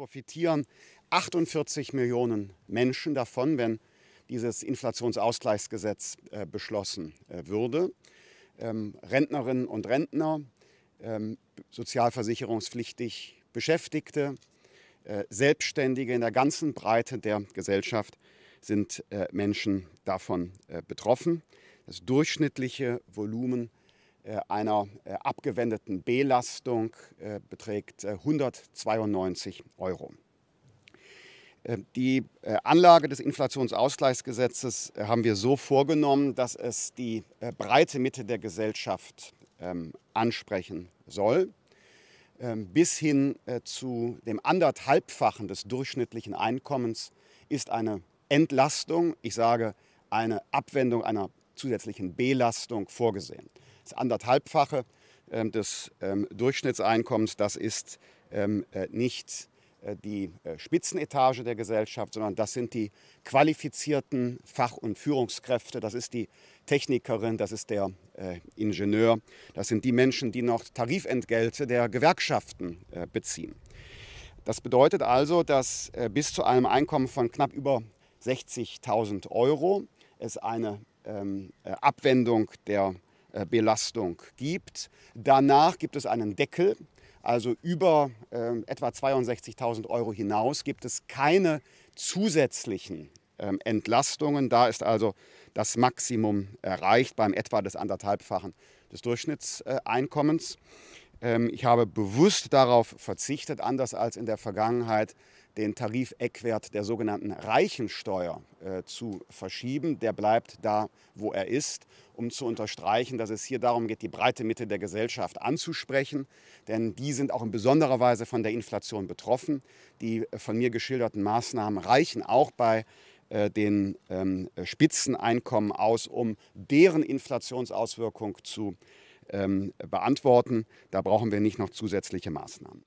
profitieren 48 Millionen Menschen davon, wenn dieses Inflationsausgleichsgesetz äh, beschlossen äh, würde. Ähm, Rentnerinnen und Rentner, ähm, sozialversicherungspflichtig Beschäftigte, äh, Selbstständige in der ganzen Breite der Gesellschaft sind äh, Menschen davon äh, betroffen. Das durchschnittliche Volumen äh, einer äh, abgewendeten Belastung äh, beträgt 192 Euro. Die Anlage des Inflationsausgleichsgesetzes haben wir so vorgenommen, dass es die breite Mitte der Gesellschaft ähm, ansprechen soll, ähm, bis hin zu dem anderthalbfachen des durchschnittlichen Einkommens ist eine Entlastung, ich sage eine Abwendung einer zusätzlichen Belastung vorgesehen das anderthalbfache ähm, des ähm, Durchschnittseinkommens. Das ist ähm, äh, nicht äh, die äh, Spitzenetage der Gesellschaft, sondern das sind die qualifizierten Fach- und Führungskräfte, das ist die Technikerin, das ist der äh, Ingenieur, das sind die Menschen, die noch Tarifentgelte der Gewerkschaften äh, beziehen. Das bedeutet also, dass äh, bis zu einem Einkommen von knapp über 60.000 Euro es eine ähm, Abwendung der äh, Belastung gibt. Danach gibt es einen Deckel, also über äh, etwa 62.000 Euro hinaus gibt es keine zusätzlichen äh, Entlastungen. Da ist also das Maximum erreicht beim etwa des anderthalbfachen des Durchschnittseinkommens. Äh, ähm, ich habe bewusst darauf verzichtet, anders als in der Vergangenheit, den Tarifeckwert der sogenannten Reichensteuer äh, zu verschieben. Der bleibt da, wo er ist, um zu unterstreichen, dass es hier darum geht, die breite Mitte der Gesellschaft anzusprechen. Denn die sind auch in besonderer Weise von der Inflation betroffen. Die äh, von mir geschilderten Maßnahmen reichen auch bei äh, den ähm, Spitzeneinkommen aus, um deren Inflationsauswirkung zu ähm, beantworten. Da brauchen wir nicht noch zusätzliche Maßnahmen.